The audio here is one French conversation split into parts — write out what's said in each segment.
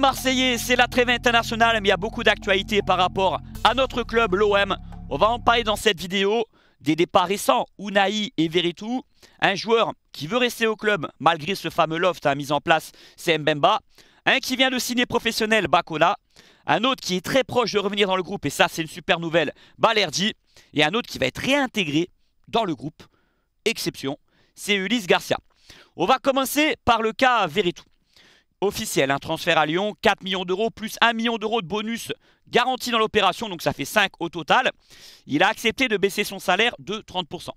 Marseillais, c'est la trêve internationale, mais il y a beaucoup d'actualités par rapport à notre club, l'OM. On va en parler dans cette vidéo des départs récents, Unai et Veretout. Un joueur qui veut rester au club malgré ce fameux loft à hein, mis en place, c'est Mbemba. Un qui vient de signer professionnel, Bakona. Un autre qui est très proche de revenir dans le groupe, et ça c'est une super nouvelle, Balerdi. Et un autre qui va être réintégré dans le groupe, exception, c'est Ulysse Garcia. On va commencer par le cas Veretout officiel. Un transfert à Lyon, 4 millions d'euros, plus 1 million d'euros de bonus garanti dans l'opération, donc ça fait 5 au total. Il a accepté de baisser son salaire de 30%.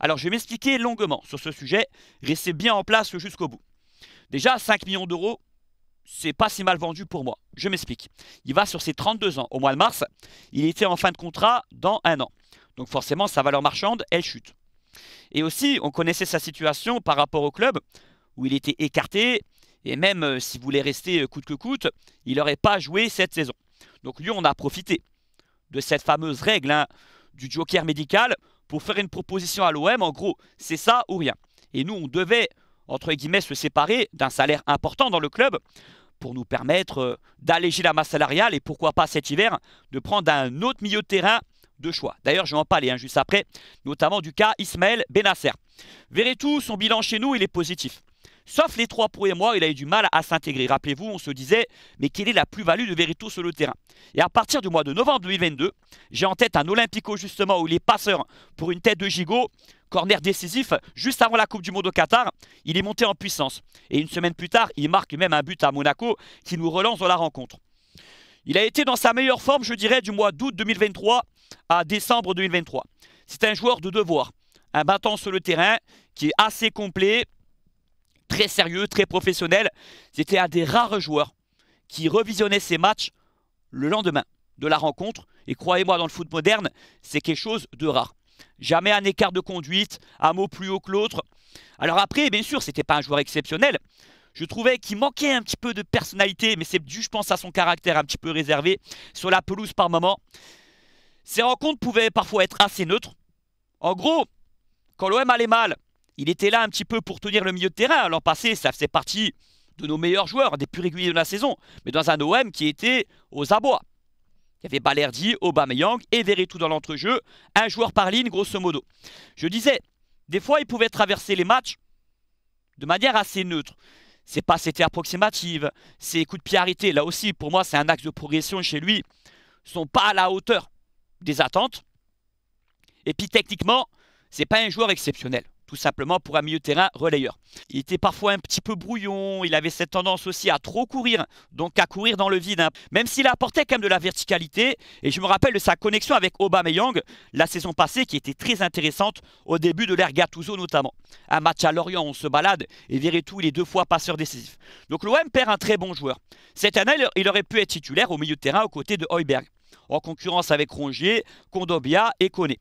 Alors je vais m'expliquer longuement sur ce sujet, restez bien en place jusqu'au bout. Déjà, 5 millions d'euros, c'est pas si mal vendu pour moi. Je m'explique. Il va sur ses 32 ans au mois de mars, il était en fin de contrat dans un an. Donc forcément, sa valeur marchande, elle chute. Et aussi, on connaissait sa situation par rapport au club, où il était écarté, et même euh, s'il voulait rester euh, coûte que coûte, il n'aurait pas joué cette saison. Donc lui, on a profité de cette fameuse règle hein, du joker médical pour faire une proposition à l'OM. En gros, c'est ça ou rien. Et nous, on devait, entre guillemets, se séparer d'un salaire important dans le club pour nous permettre euh, d'alléger la masse salariale et pourquoi pas cet hiver de prendre un autre milieu de terrain de choix. D'ailleurs, je vais en parler hein, juste après, notamment du cas Ismaël Benasser. Verrez tout, son bilan chez nous, il est positif. Sauf les trois premiers mois, il a eu du mal à s'intégrer. Rappelez-vous, on se disait, mais quelle est la plus-value de Verito sur le terrain Et à partir du mois de novembre 2022, j'ai en tête un Olympico justement où il est passeur pour une tête de gigot, corner décisif, juste avant la Coupe du Monde au Qatar, il est monté en puissance. Et une semaine plus tard, il marque même un but à Monaco qui nous relance dans la rencontre. Il a été dans sa meilleure forme, je dirais, du mois d'août 2023 à décembre 2023. C'est un joueur de devoir, un battant sur le terrain qui est assez complet, très sérieux, très professionnel. C'était un des rares joueurs qui revisionnait ses matchs le lendemain de la rencontre. Et croyez-moi, dans le foot moderne, c'est quelque chose de rare. Jamais un écart de conduite, un mot plus haut que l'autre. Alors après, bien sûr, c'était pas un joueur exceptionnel. Je trouvais qu'il manquait un petit peu de personnalité, mais c'est dû, je pense, à son caractère un petit peu réservé sur la pelouse par moment. Ses rencontres pouvaient parfois être assez neutres. En gros, quand l'OM allait mal, il était là un petit peu pour tenir le milieu de terrain. L'an passé, ça faisait partie de nos meilleurs joueurs, des plus réguliers de la saison, mais dans un OM qui était aux abois. Il y avait Balerdi, Aubameyang et tout dans l'entrejeu, un joueur par ligne grosso modo. Je disais, des fois il pouvait traverser les matchs de manière assez neutre. Ses passes étaient approximatives, ses coups de pied arrêtés, là aussi pour moi c'est un axe de progression chez lui, sont pas à la hauteur des attentes. Et puis techniquement, c'est pas un joueur exceptionnel tout simplement pour un milieu de terrain relayeur. Il était parfois un petit peu brouillon, il avait cette tendance aussi à trop courir, donc à courir dans le vide. Hein. Même s'il apportait quand même de la verticalité, et je me rappelle de sa connexion avec Aubameyang la saison passée qui était très intéressante au début de l'ère Gattuso notamment. Un match à Lorient, on se balade et Verretou il est deux fois passeur décisif. Donc l'OM perd un très bon joueur. Cette année, il aurait pu être titulaire au milieu de terrain aux côtés de Heuberg, en concurrence avec Rongier, Condobia et Koné.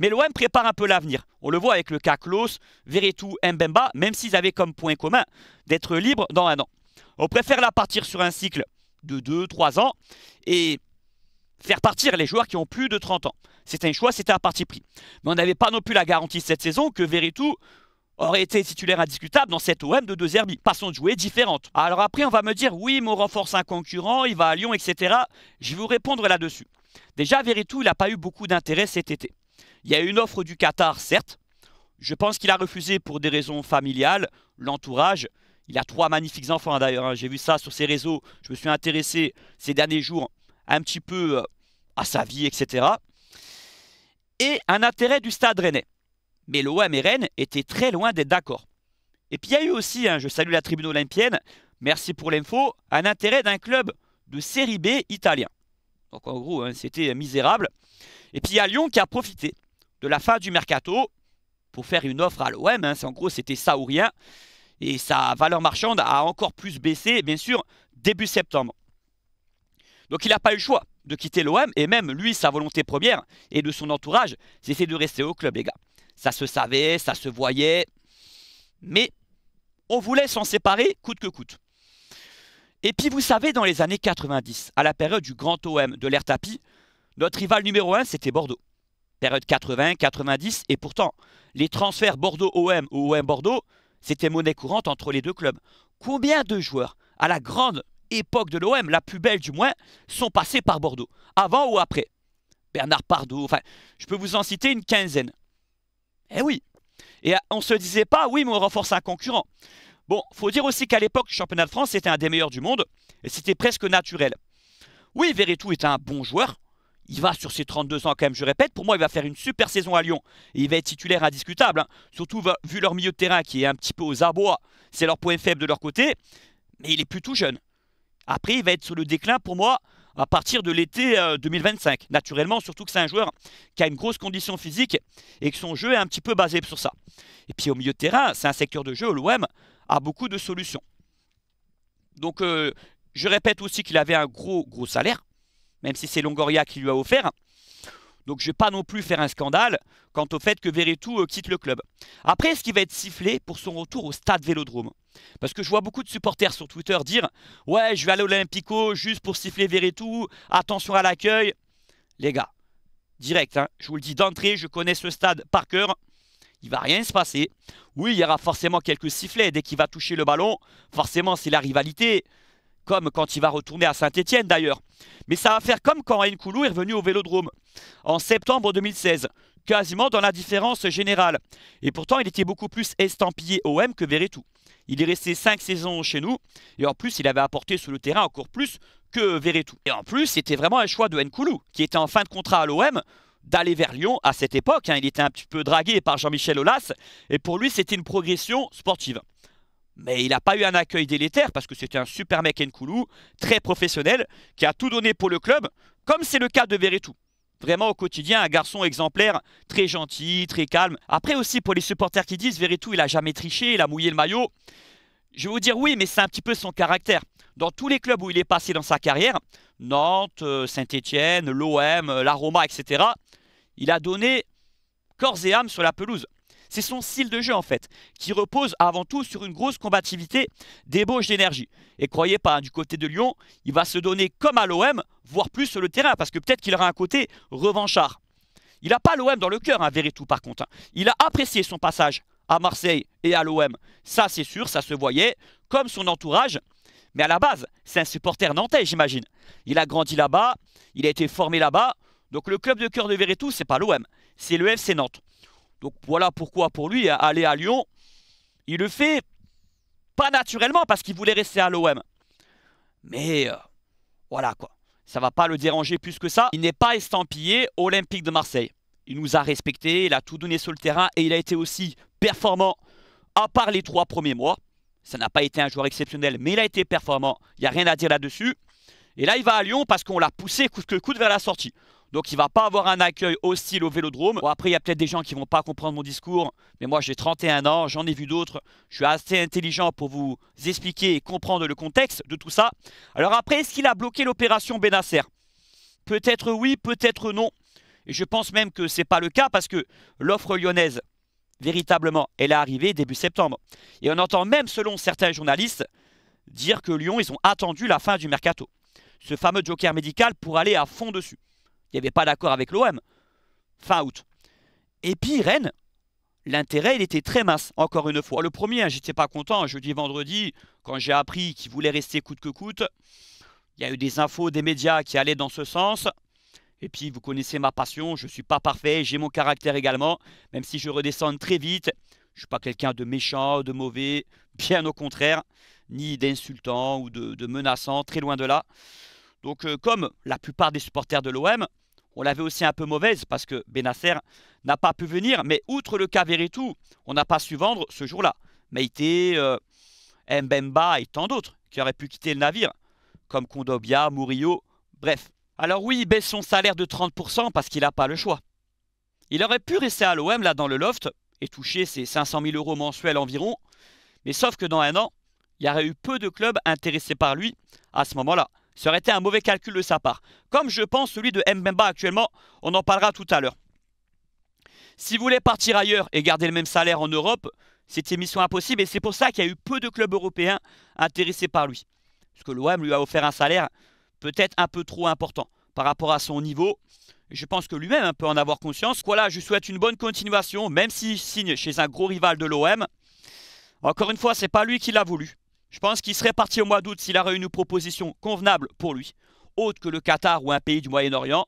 Mais l'OM prépare un peu l'avenir. On le voit avec le cas Klaus, Veretout, Mbemba, même s'ils avaient comme point commun d'être libres dans un an. On préfère la partir sur un cycle de 2-3 ans et faire partir les joueurs qui ont plus de 30 ans. C'était un choix, c'était un parti pris. Mais on n'avait pas non plus la garantie cette saison que Veretout aurait été titulaire indiscutable dans cette OM de deux herbies, Passons de jouer différentes. Alors après, on va me dire, oui, mais on renforce un concurrent, il va à Lyon, etc. Je vais vous répondre là-dessus. Déjà, Veretout, il n'a pas eu beaucoup d'intérêt cet été. Il y a une offre du Qatar, certes. Je pense qu'il a refusé pour des raisons familiales, l'entourage. Il a trois magnifiques enfants d'ailleurs. Hein. J'ai vu ça sur ses réseaux. Je me suis intéressé ces derniers jours un petit peu euh, à sa vie, etc. Et un intérêt du stade rennais. Mais l'OM et Rennes étaient très loin d'être d'accord. Et puis il y a eu aussi, hein, je salue la tribune olympienne, merci pour l'info, un intérêt d'un club de série B italien. Donc en gros, hein, c'était misérable. Et puis il y a Lyon qui a profité de la fin du mercato pour faire une offre à l'OM. Hein. c'est En gros, c'était ça ou rien. Et sa valeur marchande a encore plus baissé, bien sûr, début septembre. Donc il n'a pas eu le choix de quitter l'OM. Et même lui, sa volonté première et de son entourage, c'était de rester au club, les gars. Ça se savait, ça se voyait. Mais on voulait s'en séparer coûte que coûte. Et puis vous savez, dans les années 90, à la période du grand OM de l'air tapis, notre rival numéro 1, c'était Bordeaux période 80, 90, et pourtant, les transferts Bordeaux-OM ou OM-Bordeaux, c'était monnaie courante entre les deux clubs. Combien de joueurs, à la grande époque de l'OM, la plus belle du moins, sont passés par Bordeaux, avant ou après Bernard Pardo, enfin, je peux vous en citer une quinzaine. Eh oui Et ah, on ne se disait pas, oui, mais on renforce un concurrent. Bon, faut dire aussi qu'à l'époque, le championnat de France, c'était un des meilleurs du monde, et c'était presque naturel. Oui, Veretout était un bon joueur, il va sur ses 32 ans quand même, je répète, pour moi il va faire une super saison à Lyon. il va être titulaire indiscutable, hein. surtout vu leur milieu de terrain qui est un petit peu aux abois, c'est leur point faible de leur côté, mais il est plutôt jeune. Après il va être sur le déclin pour moi à partir de l'été 2025, euh, naturellement, surtout que c'est un joueur qui a une grosse condition physique et que son jeu est un petit peu basé sur ça. Et puis au milieu de terrain, c'est un secteur de jeu, où l'OM a beaucoup de solutions. Donc euh, je répète aussi qu'il avait un gros gros salaire, même si c'est Longoria qui lui a offert. Donc je ne vais pas non plus faire un scandale quant au fait que Veretout euh, quitte le club. Après, est-ce qu'il va être sifflé pour son retour au stade Vélodrome Parce que je vois beaucoup de supporters sur Twitter dire « Ouais, je vais aller à l'Olympico juste pour siffler Veretout, attention à l'accueil ». Les gars, direct, hein, je vous le dis d'entrée, je connais ce stade par cœur. Il va rien se passer. Oui, il y aura forcément quelques sifflets dès qu'il va toucher le ballon. Forcément, c'est la rivalité comme quand il va retourner à Saint-Etienne d'ailleurs. Mais ça va faire comme quand Nkoulou est revenu au Vélodrome en septembre 2016, quasiment dans l'indifférence générale. Et pourtant, il était beaucoup plus estampillé OM que Veretout. Il est resté cinq saisons chez nous, et en plus, il avait apporté sur le terrain encore plus que Veretout. Et en plus, c'était vraiment un choix de Nkoulou, qui était en fin de contrat à l'OM, d'aller vers Lyon à cette époque. Hein. il était un petit peu dragué par Jean-Michel Aulas, et pour lui, c'était une progression sportive mais il n'a pas eu un accueil délétère parce que c'était un super mec Nkoulou, très professionnel, qui a tout donné pour le club, comme c'est le cas de Veretout. Vraiment au quotidien, un garçon exemplaire, très gentil, très calme. Après aussi, pour les supporters qui disent Veretout, il a jamais triché, il a mouillé le maillot. Je vais vous dire oui, mais c'est un petit peu son caractère. Dans tous les clubs où il est passé dans sa carrière, Nantes, euh, Saint-Étienne, l'OM, euh, la Roma, etc., il a donné corps et âme sur la pelouse. C'est son style de jeu en fait, qui repose avant tout sur une grosse combativité débauche d'énergie. Et croyez pas, hein, du côté de Lyon, il va se donner comme à l'OM, voire plus sur le terrain, parce que peut-être qu'il aura un côté revanchard. Il n'a pas l'OM dans le cœur, hein, Veretout par contre. Hein. Il a apprécié son passage à Marseille et à l'OM. Ça c'est sûr, ça se voyait, comme son entourage. Mais à la base, c'est un supporter nantais, j'imagine. Il a grandi là-bas, il a été formé là-bas. Donc le club de cœur de Veretout, c'est pas l'OM, c'est le FC Nantes. Donc voilà pourquoi pour lui, aller à Lyon, il le fait pas naturellement parce qu'il voulait rester à l'OM. Mais euh, voilà quoi. Ça va pas le déranger plus que ça. Il n'est pas estampillé Olympique de Marseille. Il nous a respecté, il a tout donné sur le terrain et il a été aussi performant à part les trois premiers mois. Ça n'a pas été un joueur exceptionnel, mais il a été performant. Il n'y a rien à dire là-dessus. Et là, il va à Lyon parce qu'on l'a poussé coûte que coûte vers la sortie. Donc il va pas avoir un accueil hostile au Vélodrome. après, il y a peut-être des gens qui vont pas comprendre mon discours, mais moi j'ai 31 ans, j'en ai vu d'autres. Je suis assez intelligent pour vous expliquer et comprendre le contexte de tout ça. Alors après, est-ce qu'il a bloqué l'opération Benasser Peut-être oui, peut-être non. Et je pense même que ce n'est pas le cas parce que l'offre lyonnaise, véritablement, elle est arrivée début septembre. Et on entend même, selon certains journalistes, dire que Lyon, ils ont attendu la fin du mercato. Ce fameux joker médical pour aller à fond dessus. Il n'y avait pas d'accord avec l'OM. Fin août. Et puis Rennes, l'intérêt, il était très mince, encore une fois. Le premier, hein, j'étais pas content. Hein, jeudi, vendredi, quand j'ai appris qu'il voulait rester coûte que coûte, il y a eu des infos des médias qui allaient dans ce sens. Et puis, vous connaissez ma passion, je ne suis pas parfait, j'ai mon caractère également, même si je redescends très vite. Je ne suis pas quelqu'un de méchant, de mauvais, bien au contraire, ni d'insultant ou de, menaçant, très loin de là. Donc, euh, comme la plupart des supporters de l'OM, on l'avait aussi un peu mauvaise parce que Benasser n'a pas pu venir. Mais outre le cas tout on n'a pas su vendre ce jour-là. Meite, euh, Mbemba et tant d'autres qui auraient pu quitter le navire, comme Kondobia, Murillo, bref. Alors oui, il baisse son salaire de 30% parce qu'il n'a pas le choix. Il aurait pu rester à l'OM là dans le loft et toucher ses 500 000 euros mensuels environ, mais sauf que dans un an, il y aurait eu peu de clubs intéressés par lui à ce moment-là. Ça aurait été un mauvais calcul de sa part. Comme je pense celui de Mbemba actuellement, on en parlera tout à l'heure. S'il voulait partir ailleurs et garder le même salaire en Europe, c'était mission impossible et c'est pour ça qu'il y a eu peu de clubs européens intéressés par lui. Parce que l'OM lui a offert un salaire peut-être un peu trop important par rapport à son niveau. Je pense que lui-même peut en avoir conscience. Voilà, je souhaite une bonne continuation, même s'il signe chez un gros rival de l'OM. Encore une fois, c'est pas lui qui l'a voulu. Je pense qu'il serait parti au mois d'août s'il aurait une proposition convenable pour lui, autre que le Qatar ou un pays du Moyen-Orient.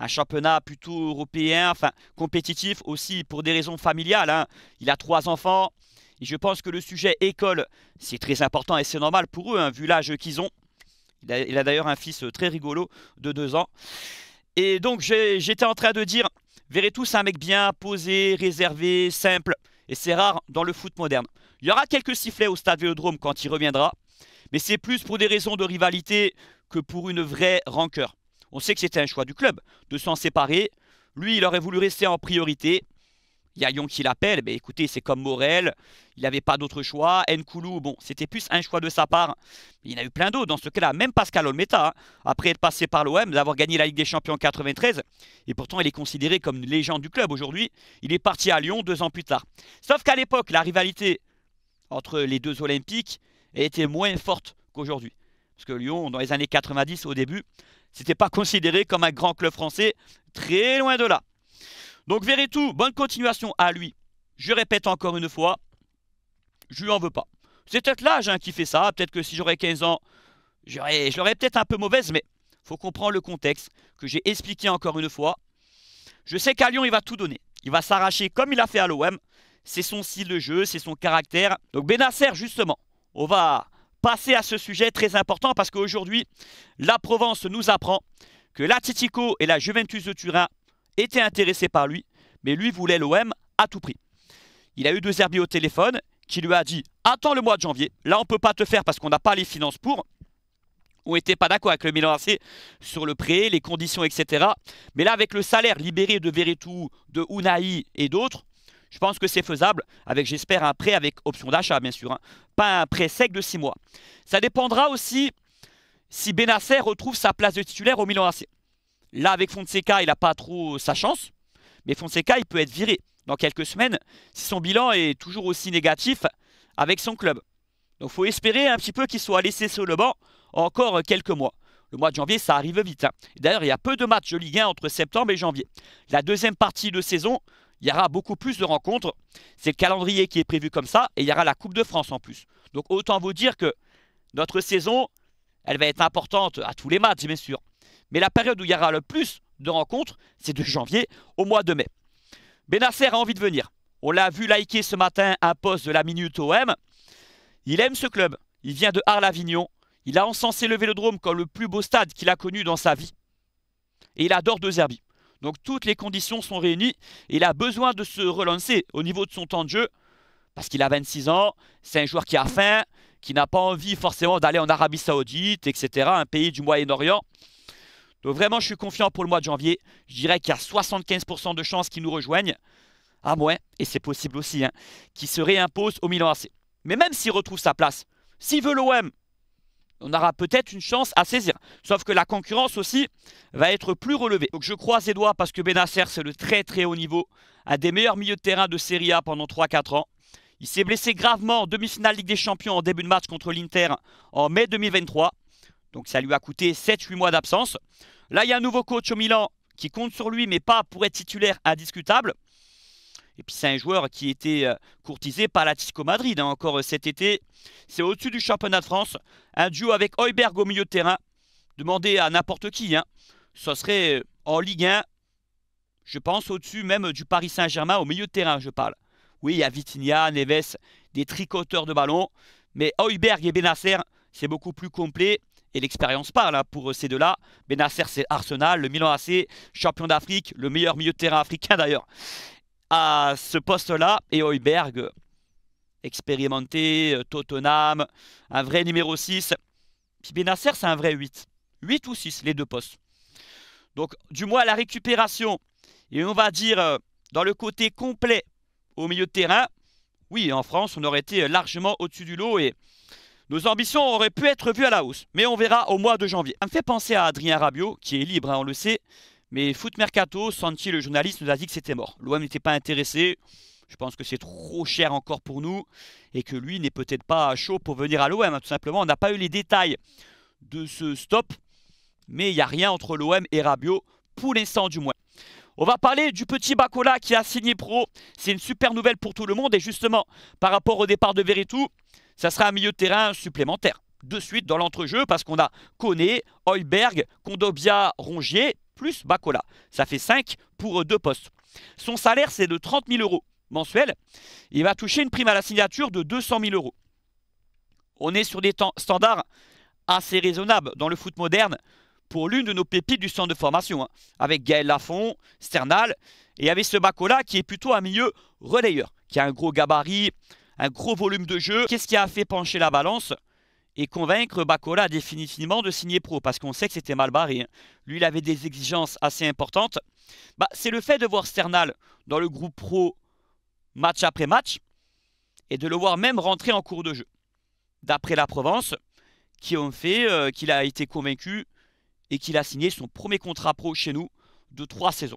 Un championnat plutôt européen, enfin compétitif aussi pour des raisons familiales. Hein. Il a trois enfants. Et je pense que le sujet école, c'est très important et c'est normal pour eux, hein, vu l'âge qu'ils ont. Il a, il a d'ailleurs un fils très rigolo de deux ans. Et donc j'étais en train de dire, verrez tous un mec bien posé, réservé, simple. Et c'est rare dans le foot moderne. Il y aura quelques sifflets au stade Vélodrome quand il reviendra, mais c'est plus pour des raisons de rivalité que pour une vraie rancœur. On sait que c'était un choix du club de s'en séparer. Lui, il aurait voulu rester en priorité. Il y a Lyon qui l'appelle, mais écoutez, c'est comme Morel, il n'avait pas d'autre choix. Nkoulou, bon, c'était plus un choix de sa part. Il y en a eu plein d'autres dans ce cas-là, même Pascal Olmeta, hein, après être passé par l'OM, d'avoir gagné la Ligue des Champions en 93, et pourtant il est considéré comme une légende du club aujourd'hui. Il est parti à Lyon deux ans plus tard. Sauf qu'à l'époque, la rivalité entre les deux Olympiques était moins forte qu'aujourd'hui. Parce que Lyon, dans les années 90, au début, c'était pas considéré comme un grand club français, très loin de là. Donc tout. bonne continuation à lui. Je répète encore une fois, je lui en veux pas. C'est peut-être l'âge hein, qui fait ça, peut-être que si j'aurais 15 ans, je l'aurais peut-être un peu mauvaise, mais faut comprendre le contexte que j'ai expliqué encore une fois. Je sais qu'à Lyon, il va tout donner. Il va s'arracher comme il a fait à l'OM c'est son style de jeu, c'est son caractère. Donc Benasser, justement, on va passer à ce sujet très important parce qu'aujourd'hui, la Provence nous apprend que l'Atletico et la Juventus de Turin étaient intéressés par lui, mais lui voulait l'OM à tout prix. Il a eu deux Zerbi au téléphone qui lui a dit « Attends le mois de janvier, là on ne peut pas te faire parce qu'on n'a pas les finances pour ». On n'était pas d'accord avec le Milan AC sur le prêt, les conditions, etc. Mais là, avec le salaire libéré de Veretout, de Unai et d'autres, je pense que c'est faisable, avec j'espère un prêt avec option d'achat bien sûr, hein. pas un prêt sec de 6 mois. Ça dépendra aussi si Benacer retrouve sa place de titulaire au Milan AC. Là avec Fonseca, il n'a pas trop sa chance, mais Fonseca il peut être viré dans quelques semaines si son bilan est toujours aussi négatif avec son club. Donc faut espérer un petit peu qu'il soit laissé sur le banc encore quelques mois. Le mois de janvier, ça arrive vite. Hein. D'ailleurs, il y a peu de matchs de Ligue 1 entre septembre et janvier. La deuxième partie de saison il y aura beaucoup plus de rencontres. C'est le calendrier qui est prévu comme ça, et il y aura la Coupe de France en plus. Donc autant vous dire que notre saison, elle va être importante à tous les matchs, bien sûr. Mais la période où il y aura le plus de rencontres, c'est de janvier au mois de mai. Benasser a envie de venir. On l'a vu liker ce matin un poste de la Minute OM. Il aime ce club. Il vient de Arles-Avignon. Il a encensé le Vélodrome comme le plus beau stade qu'il a connu dans sa vie. Et il adore deux Zerbi. Donc toutes les conditions sont réunies. Il a besoin de se relancer au niveau de son temps de jeu parce qu'il a 26 ans. C'est un joueur qui a faim, qui n'a pas envie forcément d'aller en Arabie Saoudite, etc. Un pays du Moyen-Orient. Donc vraiment, je suis confiant pour le mois de janvier. Je dirais qu'il y a 75% de chances qu'il nous rejoigne. À moins, et c'est possible aussi, hein, qu'il se réimpose au Milan AC. Mais même s'il retrouve sa place, s'il veut l'OM, on aura peut-être une chance à saisir. Sauf que la concurrence aussi va être plus relevée. Donc je croise les doigts parce que Benacer, c'est le très très haut niveau, un des meilleurs milieux de terrain de Serie A pendant 3-4 ans. Il s'est blessé gravement en demi-finale Ligue des Champions en début de match contre l'Inter en mai 2023. Donc ça lui a coûté 7-8 mois d'absence. Là, il y a un nouveau coach au Milan qui compte sur lui, mais pas pour être titulaire indiscutable. Et puis c'est un joueur qui était euh, courtisé par Tisco Madrid hein, encore euh, cet été. C'est au-dessus du championnat de France. Un duo avec Hoiberg au milieu de terrain. Demandez à n'importe qui. Hein. serait euh, en Ligue 1. Je pense au-dessus même du Paris Saint-Germain au milieu de terrain, je parle. Oui, il y a Vitinha, Neves, des tricoteurs de ballon. Mais Hoiberg et Benacer, c'est beaucoup plus complet. Et l'expérience parle hein, pour ces deux-là. Benacer, c'est Arsenal, le Milan AC, champion d'Afrique, le meilleur milieu de terrain africain d'ailleurs à ce poste-là. Et Hoiberg, expérimenté, euh, Tottenham, un vrai numéro 6. Puis Benacer, c'est un vrai 8. 8 ou 6, les deux postes. Donc, du moins, la récupération, et on va dire euh, dans le côté complet au milieu de terrain, oui, en France, on aurait été largement au-dessus du lot et nos ambitions auraient pu être vues à la hausse. Mais on verra au mois de janvier. Ça me fait penser à Adrien Rabiot, qui est libre, hein, on le sait, mais foot mercato, Santi, le journaliste, nous a dit que c'était mort. L'OM n'était pas intéressé. Je pense que c'est trop cher encore pour nous et que lui n'est peut-être pas chaud pour venir à l'OM. Hein, tout simplement, on n'a pas eu les détails de ce stop, mais il n'y a rien entre l'OM et Rabio. pour l'instant du moins. On va parler du petit Bacola qui a signé pro. C'est une super nouvelle pour tout le monde. Et justement, par rapport au départ de Veretout, ça sera un milieu de terrain supplémentaire. De suite dans l'entrejeu, parce qu'on a Koné, Heuberg, Kondobia, Rongier plus Bacola. Ça fait 5 pour euh, deux postes. Son salaire, c'est de 30 000 euros mensuels. Il va toucher une prime à la signature de 200 000 euros. On est sur des temps standards assez raisonnables dans le foot moderne pour l'une de nos pépites du centre de formation, hein, avec Gaël Lafont, Sternal, et avec ce Bacola qui est plutôt un milieu relayeur, qui a un gros gabarit, un gros volume de jeu. Qu'est-ce qui a fait pencher la balance et convaincre Bacola définitivement de signer pro, parce qu'on sait que c'était mal barré. Hein. Lui, il avait des exigences assez importantes. Bah, c'est le fait de voir Sternal dans le groupe pro match après match, et de le voir même rentrer en cours de jeu. D'après la Provence, qui ont fait euh, qu'il a été convaincu et qu'il a signé son premier contrat pro chez nous de trois saisons.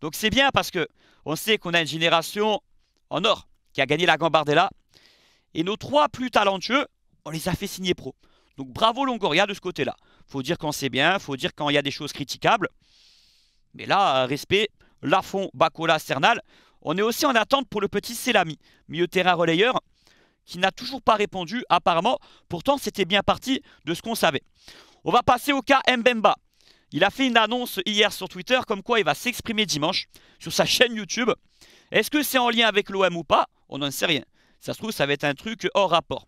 Donc c'est bien parce que on sait qu'on a une génération en or qui a gagné la Gambardella, et nos trois plus talentueux on les a fait signer pro. Donc bravo Longoria de ce côté-là. Faut dire quand c'est bien, faut dire quand il y a des choses critiquables. Mais là, euh, respect, fond, Bacola, Cernal. On est aussi en attente pour le petit Selami, milieu terrain relayeur, qui n'a toujours pas répondu apparemment. Pourtant, c'était bien parti de ce qu'on savait. On va passer au cas Mbemba. Il a fait une annonce hier sur Twitter comme quoi il va s'exprimer dimanche sur sa chaîne YouTube. Est-ce que c'est en lien avec l'OM ou pas On n'en sait rien. Ça se trouve, ça va être un truc hors rapport.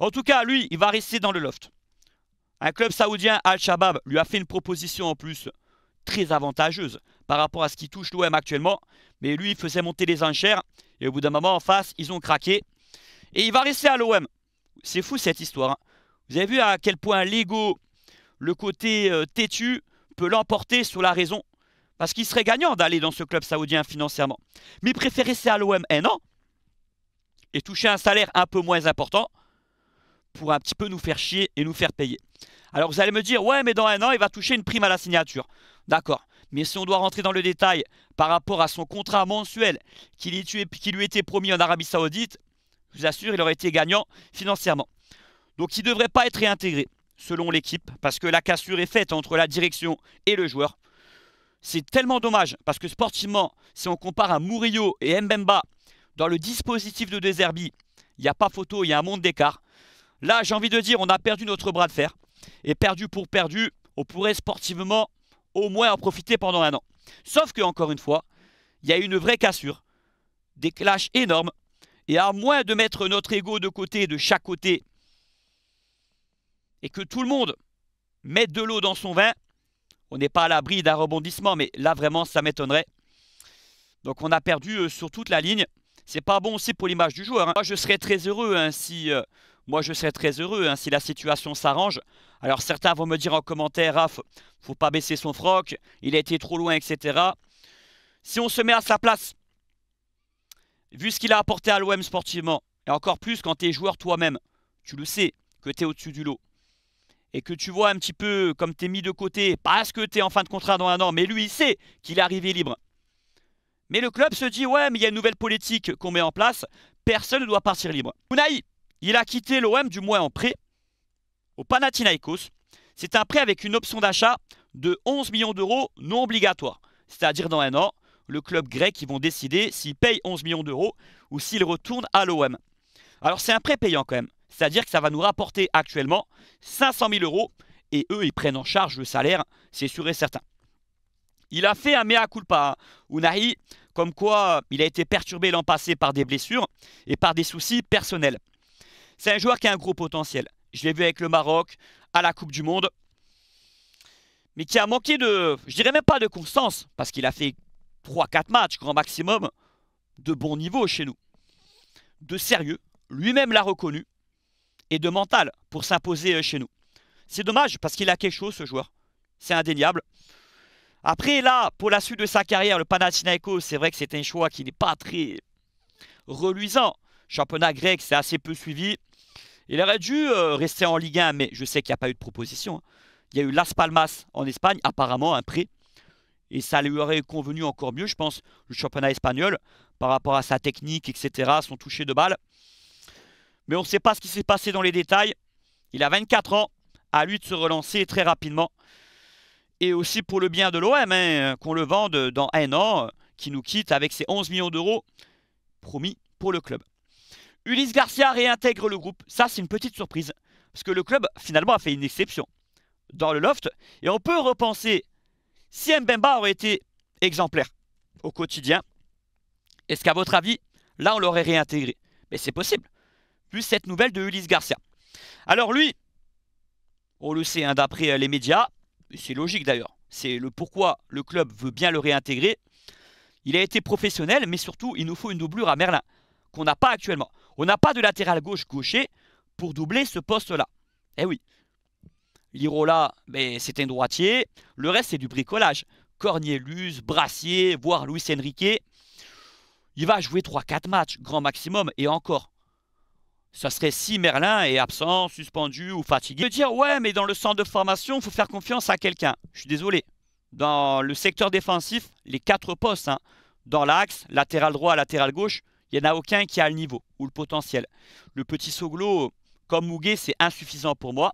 En tout cas, lui, il va rester dans le loft. Un club saoudien, Al-Shabaab, lui a fait une proposition en plus très avantageuse par rapport à ce qui touche l'OM actuellement. Mais lui, il faisait monter les enchères. Et au bout d'un moment, en face, ils ont craqué. Et il va rester à l'OM. C'est fou cette histoire. Hein. Vous avez vu à quel point l'ego, le côté euh, têtu, peut l'emporter sur la raison. Parce qu'il serait gagnant d'aller dans ce club saoudien financièrement. Mais il préfère rester à l'OM un an et toucher un salaire un peu moins important pour un petit peu nous faire chier et nous faire payer. Alors vous allez me dire, ouais mais dans un an il va toucher une prime à la signature. D'accord. Mais si on doit rentrer dans le détail par rapport à son contrat mensuel qui lui était promis en Arabie Saoudite, je vous assure, il aurait été gagnant financièrement. Donc il ne devrait pas être réintégré, selon l'équipe, parce que la cassure est faite entre la direction et le joueur. C'est tellement dommage, parce que sportivement, si on compare à Murillo et Mbemba, dans le dispositif de Deserbi, il n'y a pas photo, il y a un monde d'écart. Là, j'ai envie de dire, on a perdu notre bras de fer. Et perdu pour perdu, on pourrait sportivement au moins en profiter pendant un an. Sauf que, encore une fois, il y a une vraie cassure, des clashs énormes. Et à moins de mettre notre ego de côté, de chaque côté, et que tout le monde mette de l'eau dans son vin, on n'est pas à l'abri d'un rebondissement, mais là vraiment ça m'étonnerait. Donc on a perdu euh, sur toute la ligne. C'est pas bon aussi pour l'image du joueur. Hein. Moi je serais très heureux hein, si euh, moi je serais très heureux hein, si la situation s'arrange. Alors certains vont me dire en commentaire, il ah, faut, pas baisser son froc, il a été trop loin, etc. Si on se met à sa place, vu ce qu'il a apporté à l'OM sportivement, et encore plus quand tu es joueur toi-même, tu le sais que tu es au-dessus du lot, et que tu vois un petit peu comme tu es mis de côté, parce que tu es en fin de contrat dans un an, mais lui il sait qu'il est arrivé libre. Mais le club se dit, ouais, mais il y a une nouvelle politique qu'on met en place, personne ne doit partir libre. Ounaï il a quitté l'OM, du moins en prêt, au Panathinaikos. C'est un prêt avec une option d'achat de 11 millions d'euros non obligatoire. C'est-à-dire dans un an, le club grec ils vont décider s'il payent 11 millions d'euros ou s'il retourne à l'OM. Alors c'est un prêt payant quand même. C'est-à-dire que ça va nous rapporter actuellement 500 000 euros et eux, ils prennent en charge le salaire, c'est sûr et certain. Il a fait un mea culpa, hein, Unai, comme quoi il a été perturbé l'an passé par des blessures et par des soucis personnels. C'est un joueur qui a un gros potentiel. Je l'ai vu avec le Maroc, à la Coupe du Monde. Mais qui a manqué de, je dirais même pas de constance, parce qu'il a fait 3-4 matchs, grand maximum, de bon niveau chez nous. De sérieux, lui-même l'a reconnu, et de mental pour s'imposer euh, chez nous. C'est dommage, parce qu'il a quelque chose ce joueur. C'est indéniable. Après, là, pour la suite de sa carrière, le Panathinaikos, c'est vrai que c'est un choix qui n'est pas très reluisant. Championnat grec, c'est assez peu suivi. Il aurait dû euh, rester en Ligue 1, mais je sais qu'il n'y a pas eu de proposition. Hein. Il y a eu Las Palmas en Espagne, apparemment un prêt. Et ça lui aurait convenu encore mieux, je pense, le championnat espagnol, par rapport à sa technique, etc., son toucher de balle. Mais on ne sait pas ce qui s'est passé dans les détails. Il a 24 ans, à lui de se relancer très rapidement. Et aussi pour le bien de l'OM, hein, qu'on le vende dans un an, euh, qui nous quitte avec ses 11 millions d'euros promis pour le club. Ulysse Garcia réintègre le groupe. Ça, c'est une petite surprise. Parce que le club, finalement, a fait une exception dans le loft. Et on peut repenser si Mbemba aurait été exemplaire au quotidien. Est-ce qu'à votre avis, là, on l'aurait réintégré Mais c'est possible. Plus cette nouvelle de Ulysse Garcia. Alors lui, on le sait hein, d'après euh, les médias, c'est logique d'ailleurs, c'est le pourquoi le club veut bien le réintégrer. Il a été professionnel, mais surtout, il nous faut une doublure à Merlin, qu'on n'a pas actuellement. On n'a pas de latéral gauche gaucher pour doubler ce poste-là. Eh oui. Lirola, mais ben, c'est un droitier. Le reste, c'est du bricolage. Cornelius, Brassier, voire Luis Enrique. Il va jouer 3-4 matchs, grand maximum, et encore. Ça serait si Merlin est absent, suspendu ou fatigué. veux dire, ouais, mais dans le centre de formation, il faut faire confiance à quelqu'un. Je suis désolé. Dans le secteur défensif, les quatre postes, hein. dans l'axe, latéral droit, latéral gauche, il n'y en a aucun qui a le niveau ou le potentiel. Le petit Soglo, comme Mouguet, c'est insuffisant pour moi.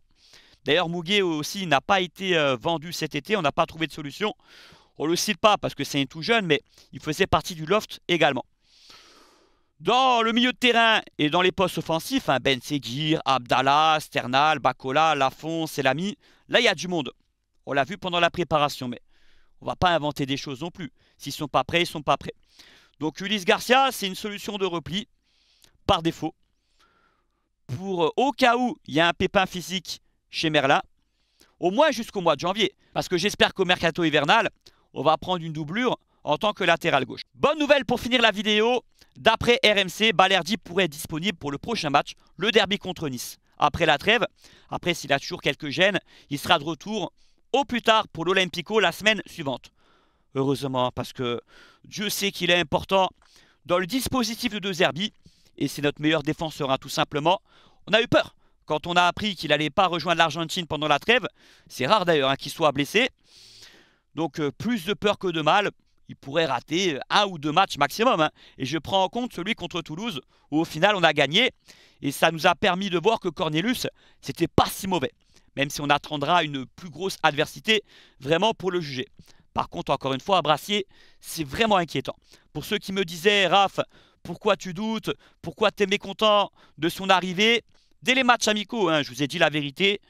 D'ailleurs, Mouguet aussi n'a pas été euh, vendu cet été. On n'a pas trouvé de solution. On ne le cite pas parce que c'est un tout jeune, mais il faisait partie du loft également. Dans le milieu de terrain et dans les postes offensifs, hein, Ben Seguir, Abdallah, Sternal, Bacola, Lafont, Selami, là il y a du monde. On l'a vu pendant la préparation, mais on va pas inventer des choses non plus. S'ils ne sont pas prêts, ils ne sont pas prêts. Donc Ulysse Garcia, c'est une solution de repli par défaut. Pour euh, au cas où il y a un pépin physique chez Merla, au moins jusqu'au mois de janvier. Parce que j'espère qu'au mercato hivernal, on va prendre une doublure en tant que latéral gauche. Bonne nouvelle pour finir la vidéo. D'après RMC, Balerdi pourrait être disponible pour le prochain match, le derby contre Nice. Après la trêve, après s'il a toujours quelques gènes, il sera de retour au plus tard pour l'Olympico la semaine suivante heureusement, parce que Dieu sait qu'il est important dans le dispositif de deux Zerbi. et c'est notre meilleur défenseur, hein, tout simplement. On a eu peur quand on a appris qu'il n'allait pas rejoindre l'Argentine pendant la trêve. C'est rare d'ailleurs hein, qu'il soit blessé. Donc euh, plus de peur que de mal. Il pourrait rater euh, un ou deux matchs maximum. Hein. Et je prends en compte celui contre Toulouse, où au final on a gagné. Et ça nous a permis de voir que Cornelius, c'était pas si mauvais. Même si on attendra une plus grosse adversité, vraiment pour le juger. Par contre, encore une fois, à Brassier, c'est vraiment inquiétant. Pour ceux qui me disaient, Raph, pourquoi tu doutes Pourquoi tu es mécontent de son arrivée Dès les matchs amicaux, hein, je vous ai dit la vérité.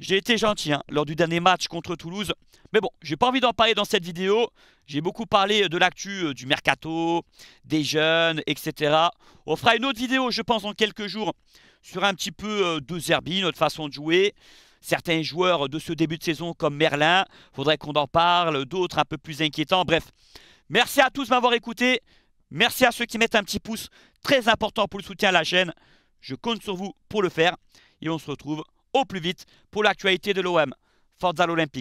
J'ai été gentil hein, lors du dernier match contre Toulouse. Mais bon, j'ai pas envie d'en parler dans cette vidéo. J'ai beaucoup parlé de l'actu euh, du mercato, des jeunes, etc. On fera une autre vidéo, je pense, en quelques jours sur un petit peu euh, de Zerbi, notre façon de jouer certains joueurs de ce début de saison comme Merlin. Faudrait qu'on en parle, d'autres un peu plus inquiétants. Bref, merci à tous m'avoir écouté. Merci à ceux qui mettent un petit pouce, très important pour le soutien à la chaîne. Je compte sur vous pour le faire et on se retrouve au plus vite pour l'actualité de l'OM. Forza l'Olympique.